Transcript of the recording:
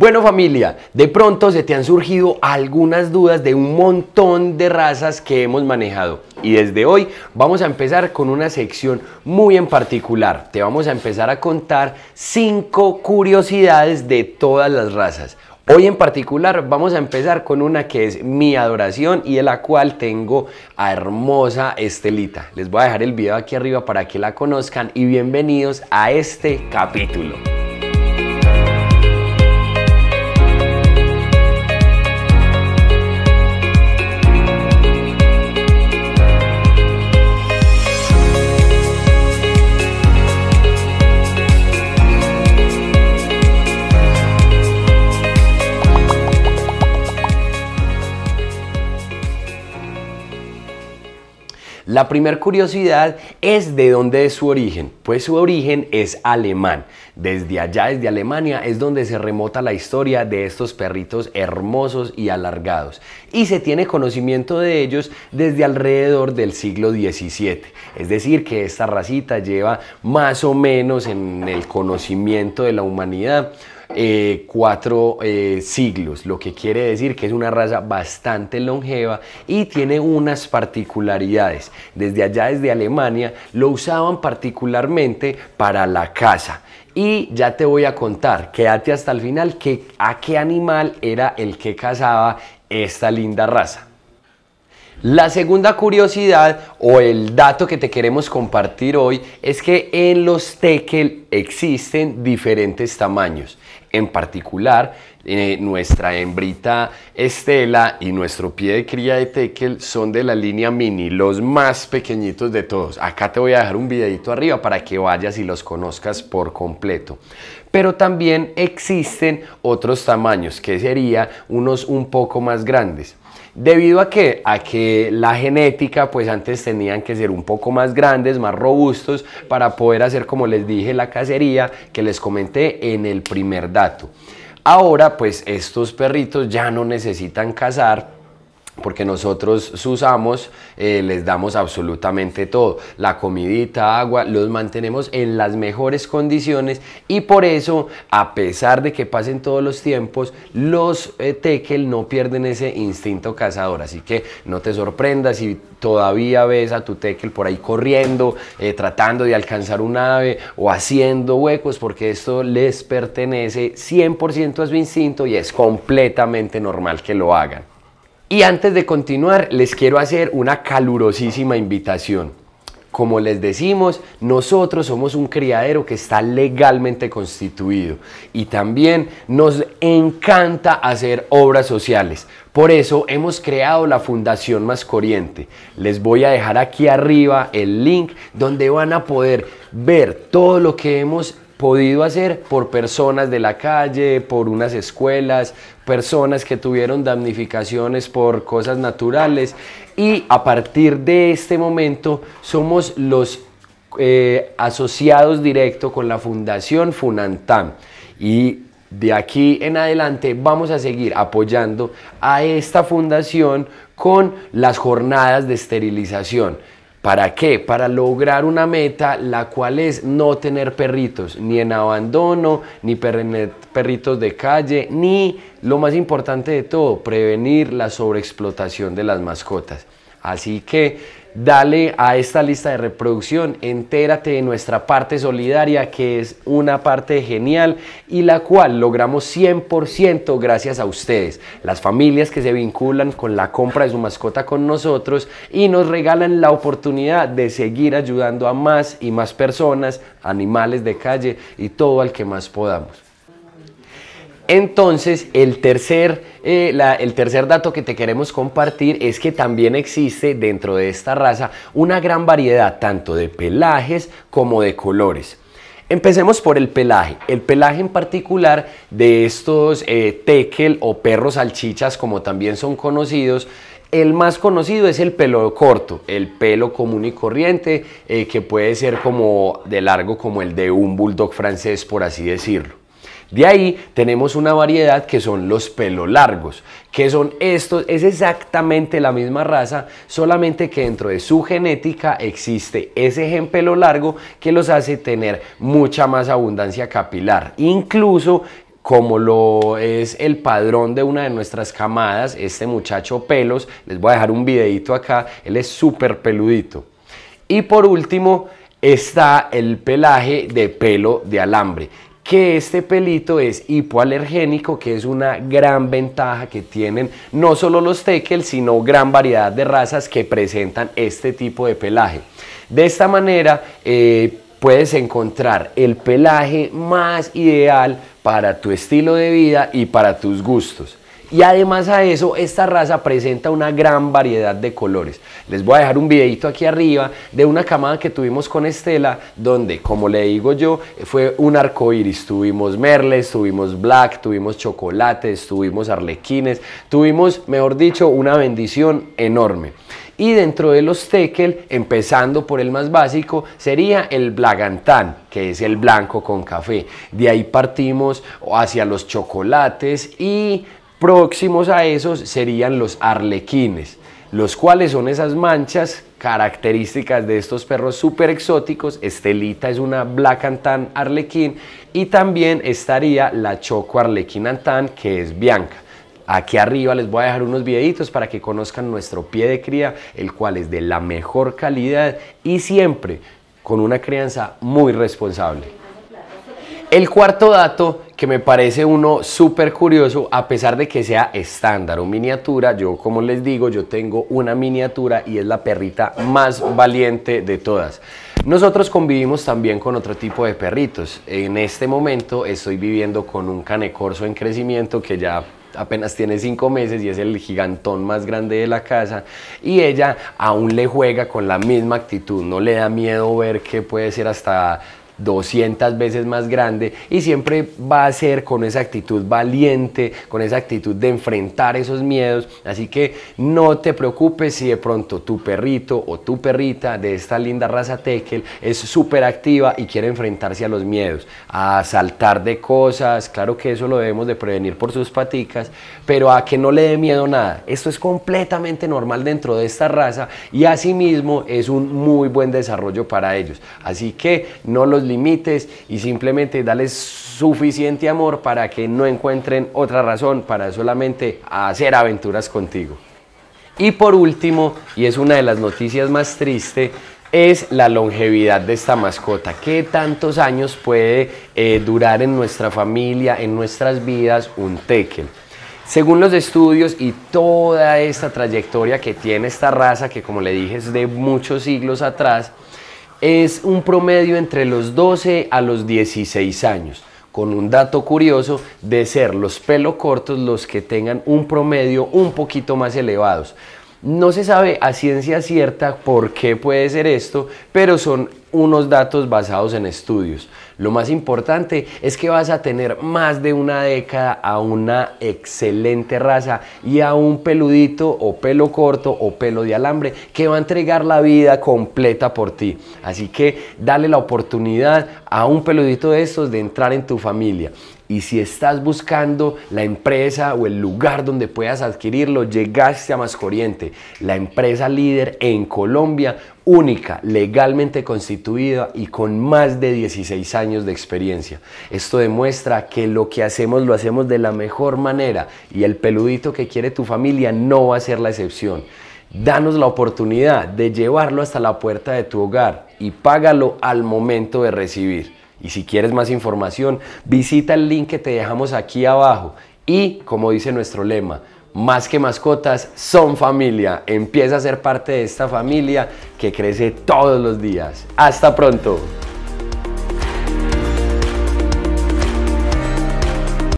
Bueno familia, de pronto se te han surgido algunas dudas de un montón de razas que hemos manejado y desde hoy vamos a empezar con una sección muy en particular. Te vamos a empezar a contar cinco curiosidades de todas las razas. Hoy en particular vamos a empezar con una que es mi adoración y de la cual tengo a hermosa Estelita. Les voy a dejar el video aquí arriba para que la conozcan y bienvenidos a este capítulo. La primera curiosidad es de dónde es su origen. Pues su origen es alemán. Desde allá, desde Alemania, es donde se remota la historia de estos perritos hermosos y alargados. Y se tiene conocimiento de ellos desde alrededor del siglo XVII. Es decir, que esta racita lleva más o menos en el conocimiento de la humanidad eh, cuatro eh, siglos, lo que quiere decir que es una raza bastante longeva y tiene unas particularidades. Desde allá, desde Alemania, lo usaban particularmente para la caza. Y ya te voy a contar, quédate hasta el final, que a qué animal era el que cazaba esta linda raza. La segunda curiosidad o el dato que te queremos compartir hoy es que en los tekel existen diferentes tamaños. En particular, eh, nuestra hembrita Estela y nuestro pie de cría de tekel son de la línea mini, los más pequeñitos de todos. Acá te voy a dejar un videito arriba para que vayas y los conozcas por completo. Pero también existen otros tamaños que serían unos un poco más grandes. ¿Debido a que la genética, pues antes tenían que ser un poco más grandes, más robustos, para poder hacer, como les dije, la cacería que les comenté en el primer dato. Ahora, pues estos perritos ya no necesitan cazar porque nosotros usamos, eh, les damos absolutamente todo, la comidita, agua, los mantenemos en las mejores condiciones y por eso, a pesar de que pasen todos los tiempos, los eh, tekel no pierden ese instinto cazador, así que no te sorprendas si todavía ves a tu tekel por ahí corriendo, eh, tratando de alcanzar un ave o haciendo huecos, porque esto les pertenece 100% a su instinto y es completamente normal que lo hagan. Y antes de continuar, les quiero hacer una calurosísima invitación. Como les decimos, nosotros somos un criadero que está legalmente constituido y también nos encanta hacer obras sociales. Por eso hemos creado la Fundación Más Corriente. Les voy a dejar aquí arriba el link donde van a poder ver todo lo que hemos podido hacer por personas de la calle, por unas escuelas, personas que tuvieron damnificaciones por cosas naturales. Y a partir de este momento somos los eh, asociados directo con la Fundación Funantam. Y de aquí en adelante vamos a seguir apoyando a esta fundación con las jornadas de esterilización. ¿Para qué? Para lograr una meta la cual es no tener perritos, ni en abandono, ni perritos de calle, ni, lo más importante de todo, prevenir la sobreexplotación de las mascotas. Así que dale a esta lista de reproducción, entérate de nuestra parte solidaria que es una parte genial y la cual logramos 100% gracias a ustedes, las familias que se vinculan con la compra de su mascota con nosotros y nos regalan la oportunidad de seguir ayudando a más y más personas, animales de calle y todo al que más podamos. Entonces, el tercer, eh, el tercer dato que te queremos compartir es que también existe dentro de esta raza una gran variedad tanto de pelajes como de colores. Empecemos por el pelaje. El pelaje en particular de estos eh, tekel o perros salchichas, como también son conocidos, el más conocido es el pelo corto, el pelo común y corriente, eh, que puede ser como de largo como el de un bulldog francés, por así decirlo. De ahí tenemos una variedad que son los pelos largos, que son estos, es exactamente la misma raza, solamente que dentro de su genética existe ese gen pelo largo que los hace tener mucha más abundancia capilar. Incluso como lo es el padrón de una de nuestras camadas, este muchacho pelos, les voy a dejar un videito acá, él es súper peludito. Y por último está el pelaje de pelo de alambre, que este pelito es hipoalergénico, que es una gran ventaja que tienen no solo los teckels, sino gran variedad de razas que presentan este tipo de pelaje. De esta manera eh, puedes encontrar el pelaje más ideal para tu estilo de vida y para tus gustos. Y además a eso, esta raza presenta una gran variedad de colores. Les voy a dejar un videito aquí arriba de una camada que tuvimos con Estela, donde, como le digo yo, fue un arco iris. Tuvimos merles, tuvimos black, tuvimos chocolates, tuvimos arlequines, tuvimos, mejor dicho, una bendición enorme. Y dentro de los tekel, empezando por el más básico, sería el blagantán, que es el blanco con café. De ahí partimos hacia los chocolates y Próximos a esos serían los arlequines, los cuales son esas manchas características de estos perros súper exóticos. Estelita es una Black Antan arlequín y también estaría la Choco arlequín Antan que es Bianca. Aquí arriba les voy a dejar unos videitos para que conozcan nuestro pie de cría, el cual es de la mejor calidad y siempre con una crianza muy responsable. El cuarto dato que me parece uno súper curioso, a pesar de que sea estándar o miniatura, yo como les digo, yo tengo una miniatura y es la perrita más valiente de todas. Nosotros convivimos también con otro tipo de perritos. En este momento estoy viviendo con un canecorso en crecimiento que ya apenas tiene cinco meses y es el gigantón más grande de la casa y ella aún le juega con la misma actitud, no le da miedo ver que puede ser hasta 200 veces más grande y siempre va a ser con esa actitud valiente, con esa actitud de enfrentar esos miedos. Así que no te preocupes si de pronto tu perrito o tu perrita de esta linda raza tekel es súper activa y quiere enfrentarse a los miedos, a saltar de cosas, claro que eso lo debemos de prevenir por sus paticas, pero a que no le dé miedo nada. Esto es completamente normal dentro de esta raza y asimismo es un muy buen desarrollo para ellos. Así que no los límites y simplemente darles suficiente amor para que no encuentren otra razón para solamente hacer aventuras contigo. Y por último, y es una de las noticias más tristes, es la longevidad de esta mascota. ¿Qué tantos años puede eh, durar en nuestra familia, en nuestras vidas, un tekel? Según los estudios y toda esta trayectoria que tiene esta raza, que como le dije es de muchos siglos atrás, es un promedio entre los 12 a los 16 años, con un dato curioso de ser los pelo cortos los que tengan un promedio un poquito más elevados. No se sabe a ciencia cierta por qué puede ser esto, pero son unos datos basados en estudios. Lo más importante es que vas a tener más de una década a una excelente raza y a un peludito o pelo corto o pelo de alambre que va a entregar la vida completa por ti. Así que dale la oportunidad a un peludito de estos de entrar en tu familia. Y si estás buscando la empresa o el lugar donde puedas adquirirlo, llegaste a Mascoriente, la empresa líder en Colombia, única, legalmente constituida y con más de 16 años de experiencia. Esto demuestra que lo que hacemos lo hacemos de la mejor manera y el peludito que quiere tu familia no va a ser la excepción. Danos la oportunidad de llevarlo hasta la puerta de tu hogar y págalo al momento de recibir. Y si quieres más información, visita el link que te dejamos aquí abajo. Y como dice nuestro lema, más que mascotas, son familia. Empieza a ser parte de esta familia que crece todos los días. Hasta pronto.